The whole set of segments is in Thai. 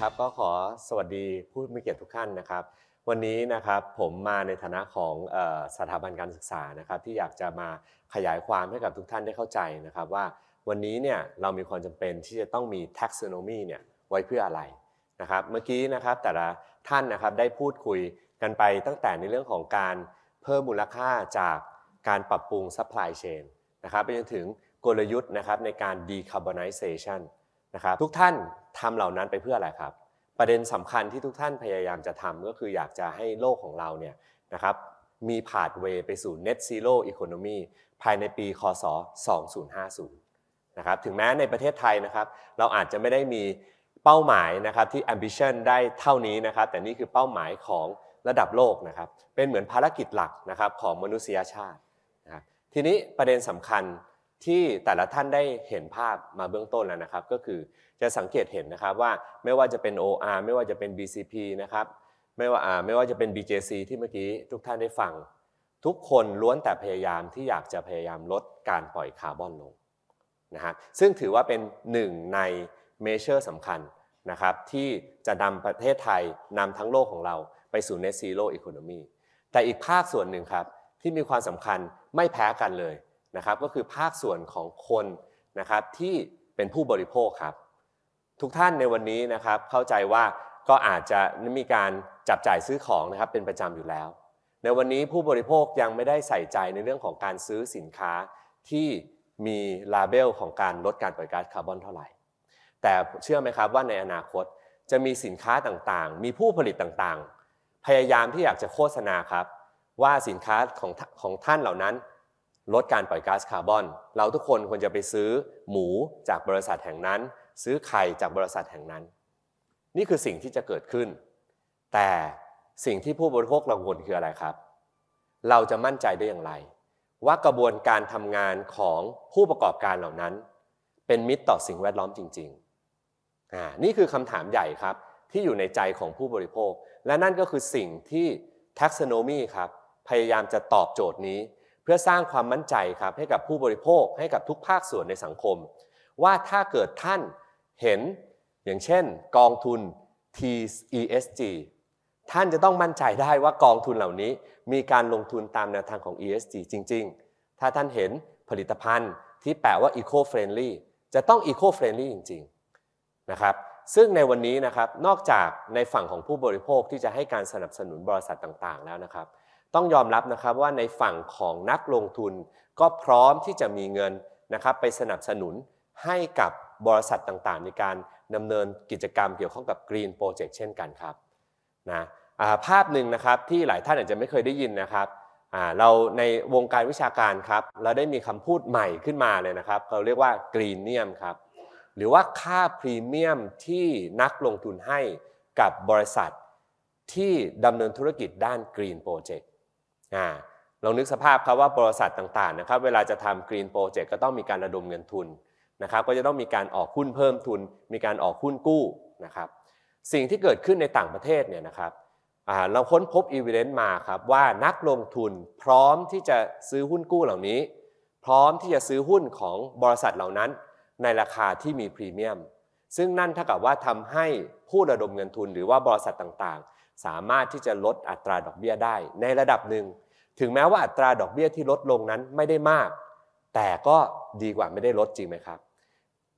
ครับก็ขอสวัสดีผู้มีเกียรติทุกท่านนะครับ วันนี้นะครับผมมาในฐานะของสถาบันการศึกษานะครับ ที่อยากจะมาขยายความให้กับทุกท่านได้เข้าใจนะครับว่าวันนี้เนี่ยเรามีความจำเป็นที่จะต้องมี taxonomy เนี่ยไว้เพื่ออะไรนะครับเมื่อกี้นะครับแต่ละท่านนะครับได้พูดคุยกันไป ตั้งแต่ในเรื่องของการเพิ่มมูลค่าจากการปรับปรุง supply chain นะครับไปจนถึงกลยุทธ์นะครับในการ decarbonization นะครับทุกท่านทำเหล่านั้นไปเพื่ออะไรครับ ประเด็นสำคัญที่ทุกท่านพยายามจะทำก็คืออยากจะให้โลกของเราเนี่ยนะครับมีพาดเวยไปสู่ Net Zero Economy ภายในปีคศ 2050 นะครับถึงแม้ในประเทศไทยนะครับเราอาจจะไม่ได้มีเป้าหมายนะครับที่ ambition ได้เท่านี้นะครับแต่นี่คือเป้าหมายของระดับโลกนะครับเป็นเหมือนภารกิจหลักนะครับของมนุษยชาตินะทีนี้ประเด็นสำคัญที่แต่ละท่านได้เห็นภาพมาเบื้องต้นแล้วนะครับ ก็คือจะสังเกตเห็นนะครับว่าไม่ว่าจะเป็น OR ไม่ว่าจะเป็น BCP นะครับไม่ว่าไม่ว่าจะเป็น BJC ที่เมื่อกี้ทุกท่านได้ฟัง ทุกคนล้วนแต่พยายามที่อยากจะพยายามลดการปล่อยคาร์บอนลงนะฮะซึ่งถือว่าเป็นหนึ่งในเมเจอร์สำคัญนะครับที่จะนำประเทศไทยนำทั้งโลกของเราไปสู่ Net Zero Economy แต่อีกภาคส่วนหนึ่งครับที่มีความสำคัญไม่แพ้กันเลยนะครับก็คือภาคส่วนของคนนะครับที่เป็นผู้บริโภคครับ ทุกท่านในวันนี้นะครับเข้าใจว่าก็อาจจะมีการจับจ่ายซื้อของนะครับเป็นประจำอยู่แล้ว ในวันนี้ผู้บริโภคยังไม่ได้ใส่ใจในเรื่องของการซื้อสินค้าที่มีลาเบลของการลดการปล่อยก๊าซคาร์บอนเท่าไหร่ แต่เชื่อไหมครับว่าในอนาคตจะมีสินค้าต่างๆ มีผู้ผลิตต่างๆ พยายามที่อยากจะโฆษณาครับ ว่าสินค้าของของท่านเหล่านั้นลดการปล่อยก๊าซคาร์บอน เราทุกคนควรจะไปซื้อหมูจากบริษัทแห่งนั้น ซื้อไข่จากบริษัทแห่งนั้น นี่คือสิ่งที่จะเกิดขึ้น แต่สิ่งที่ผู้บริโภคกังวลคืออะไรครับ เราจะมั่นใจได้อย่างไร ว่ากระบวนการทำงานของผู้ประกอบการเหล่านั้น เป็นมิตรต่อสิ่งแวดล้อมจริงๆอ่านี่คือคำถามใหญ่ครับ ที่อยู่ในใจของผู้บริโภค และนั่นก็คือสิ่งที่ taxonomy ครับพยายามจะตอบโจทย์นี้พื่อสร้างความมั่นใจครับให้กับผู้บริโภคให้กับทุกภาคส่วนในสังคม ว่าถ้าเกิดท่านเห็นอย่างเช่น กองทุน TESG ท่านจะต้องมั่นใจได้ว่ากองทุนเหล่านี้มีการลงทุนตามแนวทางของ ESG จริงๆ ถ้าท่านเห็นผลิตภัณฑ์ที่แปลว่า Eco-Friendly จะต้อง Eco-Friendly จริงๆ นะครับ ซึ่งในวันนี้นะครับนอกจากในฝั่งของผู้บริโภคที่จะให้การสนับสนุนบริษัทต่างๆ แล้วนะครับต้องยอมรับนะครับว่าในฝั่งของนักลงทุนก็พร้อมที่จะมีเงินนะครับไปสนับสนุนให้กับบริษัทต่างๆ ในการดำเนินกิจกรรมเกี่ยวข้องกับกรีนโปรเจกต์เช่นกันครับนะภาพหนึ่งนะครับที่หลายท่านอาจจะไม่เคยได้ยินนะครับเราในวงการวิชาการครับเราได้มีคำพูดใหม่ขึ้นมาเลยนะครับเราเรียกว่ากรีนเนียมครับหรือว่าค่าพรีเมียมที่นักลงทุนให้กับบริษัทที่ดำเนินธุรกิจด้านกรีนโปรเจกต์ลองนึกสภาพครับว่าบริษัทต่างๆนะครับเวลาจะทำกรีนโปรเจกต์ก็ต้องมีการระดมเงินทุนนะครับก็จะต้องมีการออกหุ้นเพิ่มทุน มีการออกหุ้นกู้นะครับสิ่งที่เกิดขึ้นในต่างประเทศเนี่ยนะครับเราค้นพบอีเวนต์มาครับว่านักลงทุนพร้อมที่จะซื้อหุ้นกู้เหล่านี้พร้อมที่จะซื้อหุ้นของบริษัทเหล่านั้น ในราคาที่มีพรีเมียมซึ่งนั่นเท่ากับว่าทำให้ผู้ระดมเงินทุนหรือว่าบริษัทต่างๆสามารถที่จะลดอัตราดอกเบี้ยได้ในระดับหนึ่งถึงแม้ว่าอัตราดอกเบี้ยที่ลดลงนั้นไม่ได้มาก แต่ก็ดีกว่าไม่ได้ลดจริงไหมครับ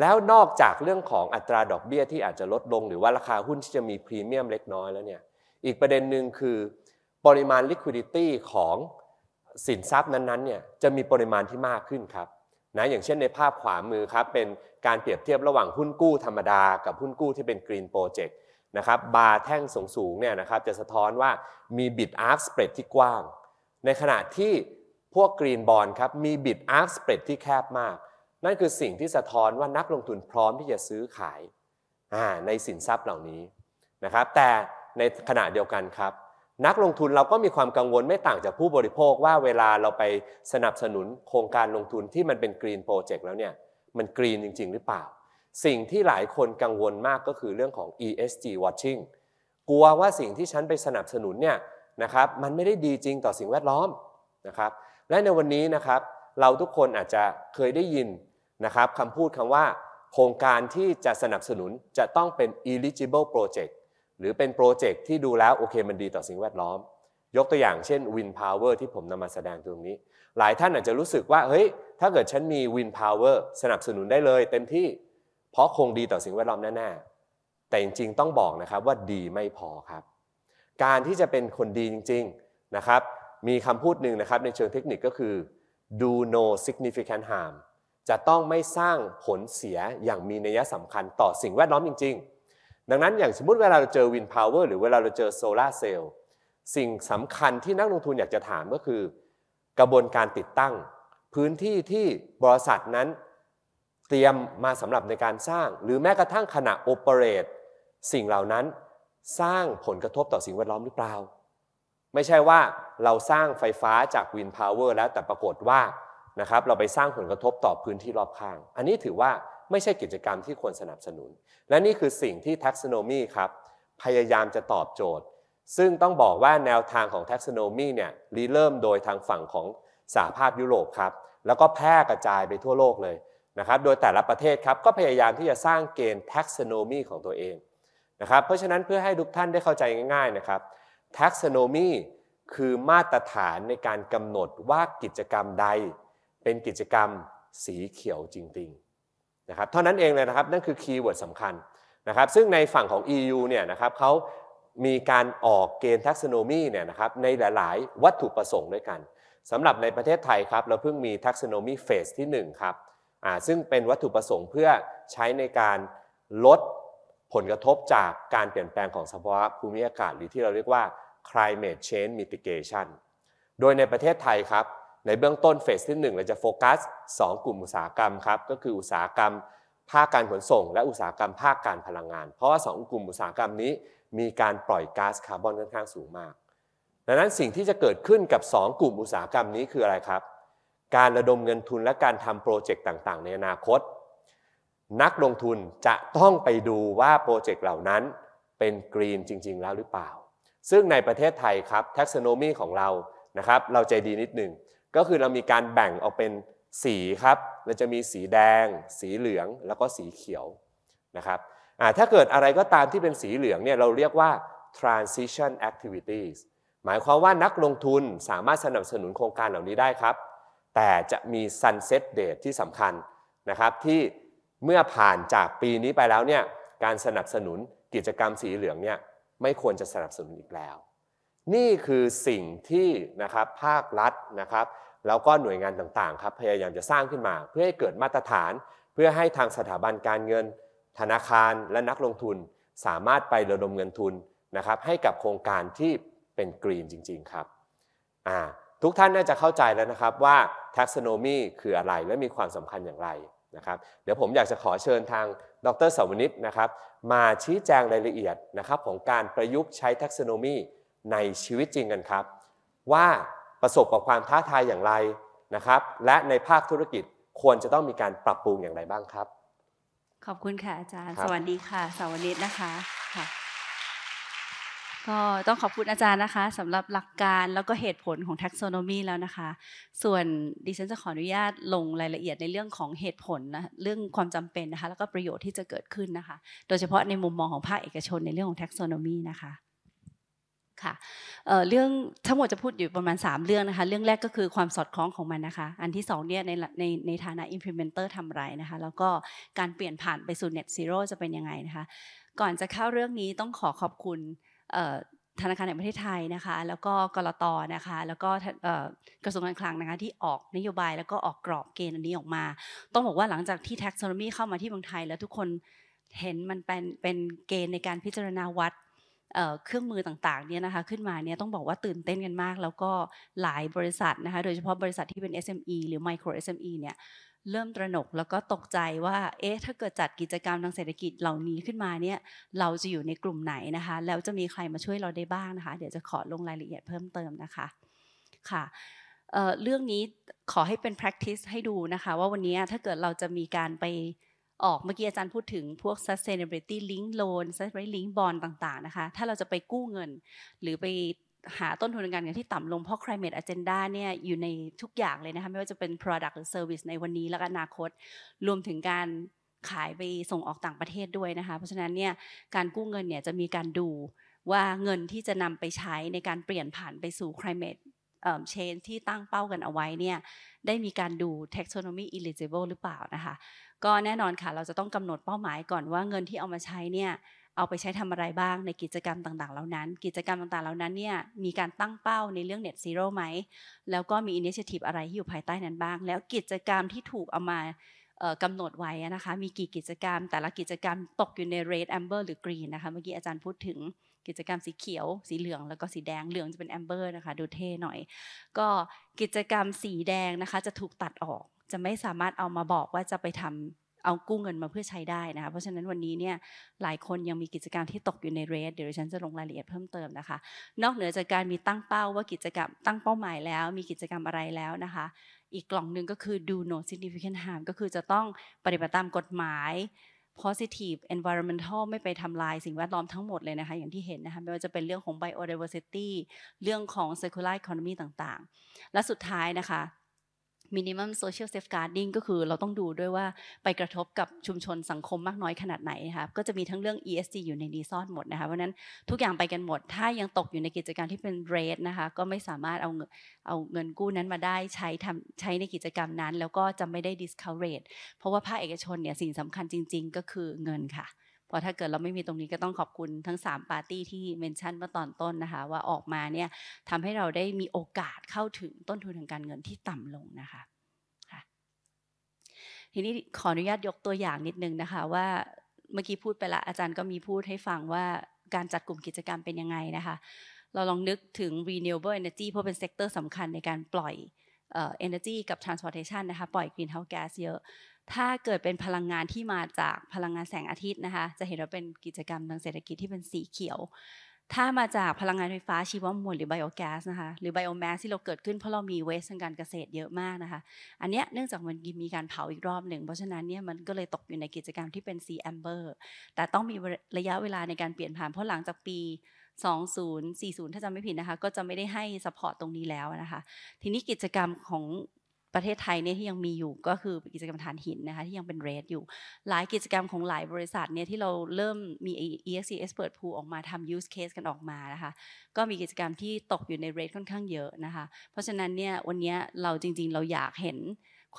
แล้วนอกจากเรื่องของอัตราดอกเบี้ยที่อาจจะลดลง หรือว่าราคาหุ้นที่จะมีพรีเมียมเล็กน้อยแล้วเนี่ยอีกประเด็นหนึ่งคือ ปริมาณ liquidity ของสินทรัพย์นั้นๆเนี่ยจะมีปริมาณที่มากขึ้นครับนะอย่างเช่น ในภาพขวามือครับเป็นการเปรียบเทียบระหว่างหุ้นกู้ธรรมดากับหุ้นกู้ที่เป็นกรีนโปรเจกต์นะครับ บาร์แท่งสูงงเนี่ยนะครับ จะสะท้อนว่ามีบิดอาร์คสเปรดที่กว้าง ในขณะที่พวกกรีนบอลครับ มีบิดอาร์คสเปรดที่แคบมาก นั่นคือสิ่งที่สะท้อนว่านักลงทุนพร้อมที่จะซื้อขายในสินทรัพย์เหล่านี้นะครับ แต่ในขณะเดียวกันครับ นักลงทุนเราก็มีความกังวลไม่ต่างจากผู้บริโภคว่าเวลาเราไปสนับสนุนโครงการลงทุนที่มันเป็นกรีนโปรเจกต์แล้วเนี่ย มันกรีนจริงๆ หรือเปล่าสิ่งที่หลายคนกังวลมากก็คือเรื่องของ ESG watching กลัวว่าสิ่งที่ฉันไปสนับสนุนเนี่ยนะครับมันไม่ได้ดีจริงต่อสิ่งแวดล้อมนะครับและในวันนี้นะครับ เราทุกคนอาจจะเคยได้ยินนะครับคำพูดคำว่า โครงการที่จะสนับสนุนจะต้องเป็น eligible project หรือเป็นโปรเจกต์ที่ดูแล้วโอเค มันดีต่อสิ่งแวดล้อม ยกตัวอย่างเช่น Wind Power ที่ผมนำมาแสดงตรงนี้ หลายท่านอาจจะรู้สึกว่าเฮ้ยถ้าเกิดฉันมี Wind Power สนับสนุนได้เลย เต็มที่เพราะคงดีต่อสิ่งแวดล้อมแน่ๆ แต่จริงๆ ต้องบอกนะครับว่าดีไม่พอครับ การที่จะเป็นคนดีจริง ๆ นะครับ มีคำพูดหนึ่งนะครับ ในเชิงเทคนิคก็คือ do no significant harm จะต้องไม่สร้างผลเสียอย่างมีนัยสำคัญต่อสิ่งแวดล้อมจริงๆ ดังนั้นอย่างสมมติเวลาเราเจอวินพาวเวอร์หรือเวลาเราเจอโซลาเซลล์สิ่งสำคัญที่นักลงทุนอยากจะถามก็คือ กระบวนการติดตั้ง พื้นที่ที่บริษัทนั้นเตรียมมาสำหรับในการสร้างหรือแม้กระทั่งขณะโอเปเรต สิ่งเหล่านั้นสร้างผลกระทบต่อสิ่งแวดล้อมหรือเปล่า ไม่ใช่ว่าเราสร้างไฟฟ้าจากวินพาวเวอร์แล้วแต่ปรากฏว่านะครับเราไปสร้างผลกระทบต่อพื้นที่รอบข้าง อันนี้ถือว่าไม่ใช่กิจกรรมที่ควรสนับสนุน และนี่คือสิ่งที่ taxonomy ครับ พยายามจะตอบโจทย์ซึ่งต้องบอกว่าแนวทางของ taxonomy เนี่ยรีเริ่มโดยทางฝั่งของสหภาพยุโรปครับแล้วก็แพร่กระจายไปทั่วโลกเลยนะครับ โดยแต่ละประเทศครับก็พยายามที่จะสร้างเกณฑ์ taxonomy ของตัวเองนะครับ เพราะฉะนั้นเพื่อให้ทุกท่านได้เข้าใจง่ายๆนะครับ taxonomy คือมาตรฐานในการกำหนดว่ากิจกรรมใดเป็นกิจกรรมสีเขียวจริงๆนะครับเท่านั้นเองเลยนะครับ นั่นคือคีย์เวิร์ดสำคัญนะครับซึ่งในฝั่งของ EU เนี่ยนะครับเขามีการออกเกณฑ์ taxonomy เนี่ยนะครับในหลายๆ วัตถุประสงค์ด้วยกันสำหรับในประเทศไทยครับเราเพิ่งมี taxonomy phase ที่1ครับซึ่งเป็นวัตถุประสงค์เพื่อใช้ในการลดผลกระทบจากการเปลี่ยนแปลงของสภาวะภูมิอากาศหรือที่เราเรียกว่า climate change mitigation โดยในประเทศไทยครับในเบื้องต้นเฟสที่ 1 เราจะโฟกัส2 กลุ่มอุตสาหกรรมครับก็คืออุตสาหกรรมภาคการขนส่งและอุตสาหกรรมภาคการพลังงาน เพราะว่า2กลุ่มอุตสาหกรรมนี้ มีการปล่อยก๊าซคาร์บอนค่อนข้างสูงมาก ดังนั้นสิ่งที่จะเกิดขึ้นกับ 2 กลุ่มอุตสาหกรรมนี้คืออะไรครับการระดมเงินทุนและการทำโปรเจกต์ต่างๆในอนาคต นักลงทุนจะต้องไปดูว่าโปรเจกต์เหล่านั้นเป็นกรีนจริงๆ แล้วหรือเปล่า ซึ่งในประเทศไทยครับแท็กซโนมีของเรานะครับเราใจดีนิดหนึ่ง ก็คือเรามีการแบ่งออกเป็นสีครับ เราจะมีสีแดง สีเหลืองแล้วก็สีเขียวนะครับถ้าเกิดอะไรก็ตามที่เป็นสีเหลืองเนี่ยเราเรียกว่า transition activities หมายความว่านักลงทุนสามารถสนับสนุนโครงการเหล่านี้ได้ครับแต่จะมี sunset date ที่สำคัญนะครับที่เมื่อผ่านจากปีนี้ไปแล้วเนี่ยการสนับสนุนกิจกรรมสีเหลืองเนี่ยไม่ควรจะสนับสนุนอีกแล้ว นี่คือสิ่งที่นะครับภาครัฐนะครับ แล้วก็หน่วยงานต่างๆครับพยายามจะสร้างขึ้นมา เพื่อให้เกิดมาตรฐาน เพื่อให้ทางสถาบันการเงิน ธนาคารและนักลงทุน สามารถไประดมเงินทุนนะครับให้กับโครงการที่เป็นกรีนจริง ๆครับอ่าทุกท่านน่าจะเข้าใจแล้วนะครับว่า taxonomy คืออะไรและมีความสำคัญอย่างไรนะครับ เดี๋ยวผมอยากจะขอเชิญทางดรสาวนิตนะครับ มาชี้แจงรายละเอียดนะครับของการประยุกต์ใช้ taxonomy ในชีวิตจริงกันครับ ว่าประสบกับความท้าทายอย่างไรนะครับ และในภาคธุรกิจควรจะต้องมีการปรับปรุงอย่างไรบ้างครับ ขอบคุณค่ะอาจารย์สวัสดีค่ะสาวนิตนะคะค่ะก็ต้องขอบคุณอาจารย์นะคะสำหรับหลักการแล้วก็เหตุผลของ taxonomy แล้วนะคะส่วนดิฉันจะขออนุญาตลงรายละเอียดในเรื่องของเหตุผลนะเรื่องความจำเป็นนะคะแล้วก็ประโยชน์ที่จะเกิดขึ้นนะคะโดยเฉพาะในมุมมองของภาคเอกชนในเรื่องของ taxonomy นะคะค่ะเรื่องทั้งหมดจะพูดอยู่ประมาณ 3 เรื่องนะคะเรื่องแรกก็คือความสอดคล้องของมันนะคะอันที่2เนี่ยในในในฐานะ implementer ทำไรนะคะแล้วก็การเปลี่ยนผ่านไปสู่ net zero จะเป็นยังไงนะคะก่อนจะเข้าเรื่องนี้ต้องขอขอบคุณธนาคารแห่งประเทศไทยนะคะ แล้วก็กรตนะคะ แล้วก็กระทรวงการคลังนะคะที่ออกนโยบายแล้วก็ออกกรอบเกณฑ์อันนี้ออกมา ต้องบอกว่าหลังจากที่แท็กซอนมีเข้ามาที่เมืองไทย แล้วทุกคนเห็นมันเป็นเป็นเกณฑ์ในการพิจารณาวัดเครื่องมือต่างๆเนี่ยนะคะขึ้นมาเนี่ยต้องบอกว่าตื่นเต้นกันมาก แล้วก็หลายบริษัทนะคะโดยเฉพาะบริษัทที่เป็น SME หรือ micro SME เนี่ยเริ่มตระหนกแล้วก็ตกใจว่าเอ๊ะถ้าเกิดจัดกิจกรรมทางเศรษฐกิจเหล่านี้ขึ้นมาเนี่ยเราจะอยู่ในกลุ่มไหนนะคะแล้วจะมีใครมาช่วยเราได้บ้างนะคะเดี๋ยวจะขอลงรายละเอียดเพิ่มเติมนะคะค่ะเเรื่องนี้ขอให้เป็น practice ให้ดูนะคะว่าวันนี้ถ้าเกิดเราจะมีการไปออกเมื่อกี้อาจารย์พูดถึงพวก sustainability link loan sustainability link bond ต่างๆนะคะถ้าเราจะไปกู้เงินหรือไปหาต้นทุนการเงินที่ต่ำลงเพราะ climate agenda เนี่ยอยู่ในทุกอย่างเลยนะคะไม่ว่าจะเป็น product หรือ service ในวันนี้ และอนาคตรวมถึงการขายไปส่งออกต่างประเทศด้วยนะคะเพราะฉะนั้นเนี่ยการกู้เงินเนี่ยจะมีการดูว่าเงินที่จะนำไปใช้ในการเปลี่ยนผ่านไปสู่ climate เชนที่ตั้งเป้ากันเอาไว้เนี่ยได้มีการดู taxonomy eligible หรือเปล่านะคะ ก็แน่นอนค่ะ เราจะต้องกำหนดเป้าหมายก่อนว่า เงินที่เอามาใช้เนี่ยเอาไปใช้ทำอะไรบ้างในกิจกรรมต่างๆ เหล่านั้น กิจกรรมต่างๆ เหล่านั้นเนี่ยมีการตั้งเป้าในเรื่อง Net Zero ไหม แล้วก็มีอินิเชทีฟอะไรที่อยู่ภายใต้นั้นบ้าง แล้วกิจกรรมที่ถูกเอามากำหนดไว้นะคะ มีกี่กิจกรรม แต่ละกิจกรรมตกอยู่ใน red amber หรือ green นะคะ เมื่อกี้อาจารย์พูดถึงกิจกรรมสีเขียว สีเหลือง แล้วก็สีแดงเหลืองจะเป็น amber นะคะ ดูเท่หน่อย ก็กิจกรรมสีแดงนะคะจะถูกตัดออก จะไม่สามารถเอามาบอกว่าจะไปทำเอากู้เงินมาเพื่อใช้ได้นะคะ เพราะฉะนั้นวันนี้เนี่ยหลายคนยังมีกิจกรรมที่ตกอยู่ในเรสเดี๋ยวฉันจะลงรายละเอียดเพิ่มเติมนะคะ นอกเหนือจากการมีตั้งเป้าว่ากิจกรรมตั้งเป้าหมายแล้ว มีกิจกรรมอะไรแล้วนะคะ อีกกล่องหนึ่งก็คือ do no significant harm ก็คือจะต้องปฏิบัติตามกฎหมาย positive environmental ไม่ไปทำลายสิ่งแวดล้อมทั้งหมดเลยนะคะ อย่างที่เห็นนะคะไม่ว่าจะเป็นเรื่องของ biodiversity เรื่องของ circular economy ต่างๆ และสุดท้ายนะคะ minimum social safeguarding ก็คือเราต้องดูด้วยว่าไปกระทบกับชุมชนสังคมมากน้อยขนาดไหนครับก็จะมีทั้งเรื่อง ESG อยู่ในนี้ซ่อนหมดนะคะเพราะนั้นทุกอย่างไปกันหมดถ้ายังตกอยู่ในกิจการที่เป็น RED นะคะก็ไม่สามารถเอาเอาเงินกู้นั้นมาได้ใช้ทำใช้ในกิจกรรมนั้น แล้วก็จะไม่ได้ discount rate เพราะว่าภาคเอกชนเนี่ยสิ่งสำคัญจริงๆก็คือเงินค่ะพอถ้าเกิดเราไม่มีตรงนี้ก็ต้องขอบคุณทั้ง 3 ปาร์ตี้ที่เมนชั่นเมื่อตอนต้นนะคะว่าออกมาเนี่ยทำให้เราได้มีโอกาสเข้าถึงต้นทุนทางการเงินที่ต่ำลงนะคะทีนี้ขออนุญาตยกตัวอย่างนิดนึงนะคะ ว่าเมื่อกี้พูดไปละอาจารย์ก็มีพูดให้ฟังว่าการจัดกลุ่มกิจกรรมเป็นยังไงนะคะเราลองนึกถึง renewable energy เพราะเป็นเซกเตอร์สำคัญในการปล่อย energy กับ transportation นะคะปล่อย greenhouse gas เยอะถ้าเกิดเป็นพลังงานที่มาจากพลังงานแสงอาทิตย์นะคะ จะเห็นว่าเป็นกิจกรรมทางเศรษฐกิจที่เป็นสีเขียว ถ้ามาจากพลังงานไฟฟ้าชีวมวลหรือไบโอแก๊สนะคะหรือไบโอแมสที่เราเกิดขึ้นเพราะเรามีเวสทางการเกษตรเยอะมากนะคะ อันเนี้ยเนื่องจากมันมีการเผาอีกรอบหนึ่งเพราะฉะนั้นเนี่ยมันก็เลยตกอยู่ในกิจกรรมที่เป็นซีแอมเบอร์แต่ต้องมีระยะเวลาในการเปลี่ยนผ่านเพราะหลังจากปี 2040 ถ้าจำไม่ผิดนะคะก็จะไม่ได้ให้สปอร์ตตรงนี้แล้วนะคะทีนี้กิจกรรมของประเทศไทยเนี่ยที่ยังมีอยู่ก็คือกิจกรรมฐานหินนะคะที่ยังเป็นเรดอยู่หลายกิจกรรมของหลายบริษัทเนี่ยที่เราเริ่มมี e s c s x p e r t Pool ออกมาทำ use case กันออกมานะคะก็มีกิจกรรมที่ตกอยู่ในเรดค่อนข้างเยอะนะคะ เพราะฉะนั้นเนี่ยวันนี้เราจริงๆเราอยากเห็น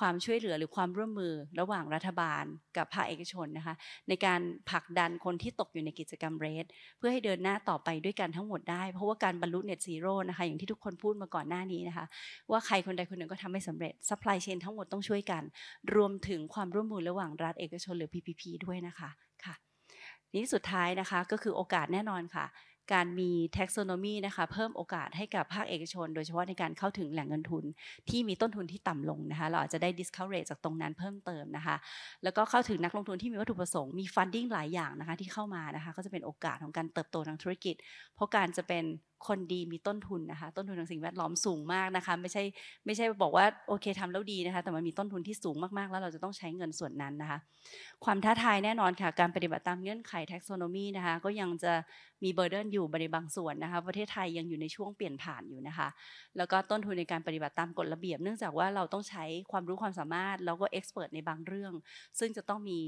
ความช่วยเหลือหรือความร่วมมือระหว่างรัฐบาลกับภาคเอกชนนะคะในการผลักดันคนที่ตกอยู่ในกิจกรรมเรสเพื่อให้เดินหน้าต่อไปด้วยกันทั้งหมดได้เพราะว่าการบรรลุเน็ตซีโร่นะคะอย่างที่ทุกคนพูดมาก่อนหน้านี้นะคะ ว่าใครคนใดคนหนึ่งก็ทำไม่สำเร็จซัพพลายเชนทั้งหมดต้องช่วยกัน รวมถึงความร่วมมือระหว่างรัฐเอกชนหรือ PPP ด้วยนะคะค่ะนี้สุดท้ายนะคะก็คือโอกาสแน่นอนค่ะการมี taxonomy นะคะเพิ่มโอกาสให้กับภาคเอกชน โดยเฉพาะในการเข้าถึงแหล่งเงินทุนที่มีต้นทุนที่ต่ำลงนะคะ เราอาจจะได้ discount rate จากตรงนั้นเพิ่มเติมนะคะ แล้วก็เข้าถึงนักลงทุนที่มีวัตถุประสงค์มี funding หลายอย่างนะคะที่เข้ามานะคะก็จะเป็นโอกาสของการเติบโตทางธุรกิจ เพราะการจะเป็นคนดีมีต้นทุนนะคะต้นทุนทางสิ่งแวดล้อมสูงมากนะคะไม่ใช่ไม่ใช่บอกว่าโอเคทำแล้วดีนะคะแต่มันมีต้นทุนที่สูงมากๆแล้วเราจะต้องใช้เงินส่วนนั้นนะคะความท้าทายแน่นอนค่ะการปฏิบัติตามเงื่อนไขแ t a x o อ o มีนะคะก็ยังจะมีเบอร์เดินอยู่ในบางส่วนนะคะประเทศไทยยังอยู่ในช่วงเปลี่ยนผ่านอยู่นะคะ แล้วก็ต้นทุนในการปฏิบัติตามกฎระเบียบเนื่องจากว่าเราต้องใช้ความรู้ความสามารถแล้วก็เอ็กซ์เพรสในบางเรื่อง ซึ่งจะต้องมี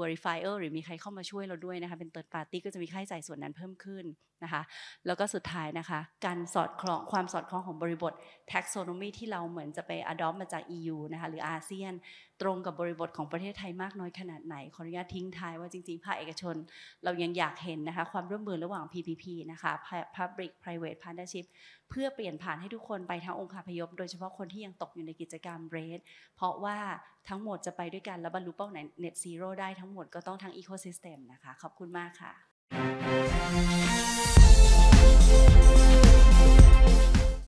verifier หรือมีใครเข้ามาช่วยเราด้วยนะคะเป็น third party ก็จะมีค่าใช้จ่ายส่วนนั้นเพิ่มขึ้นนะคะแล้วก็สุดท้ายนะคะการสอดคล้องความสอดคล้องของบริบท taxonomy ที่เราเหมือนจะไป adopt มาจาก EU นะคะหรืออาเซียนตรงกับบริบทของประเทศไทยมากน้อยขนาดไหนขออนุญาตทิ้งท้ายว่าจริงๆภาคเอกชนเรายังอยากเห็นนะคะความร่วมมือระหว่าง PPP นะคะ Public Private Partnership เพื่อเปลี่ยนผ่านให้ทุกคนไปทั้งองค์คาพยพโดยเฉพาะคนที่ยังตกอยู่ในกิจกรรมเรสเพราะว่าทั้งหมดจะไปด้วยกันและบรรลุเป้าหมาย net zero ได้ทั้งหมดก็ต้องทั้ง ecosystem นะคะขอบคุณมากค่ะ you.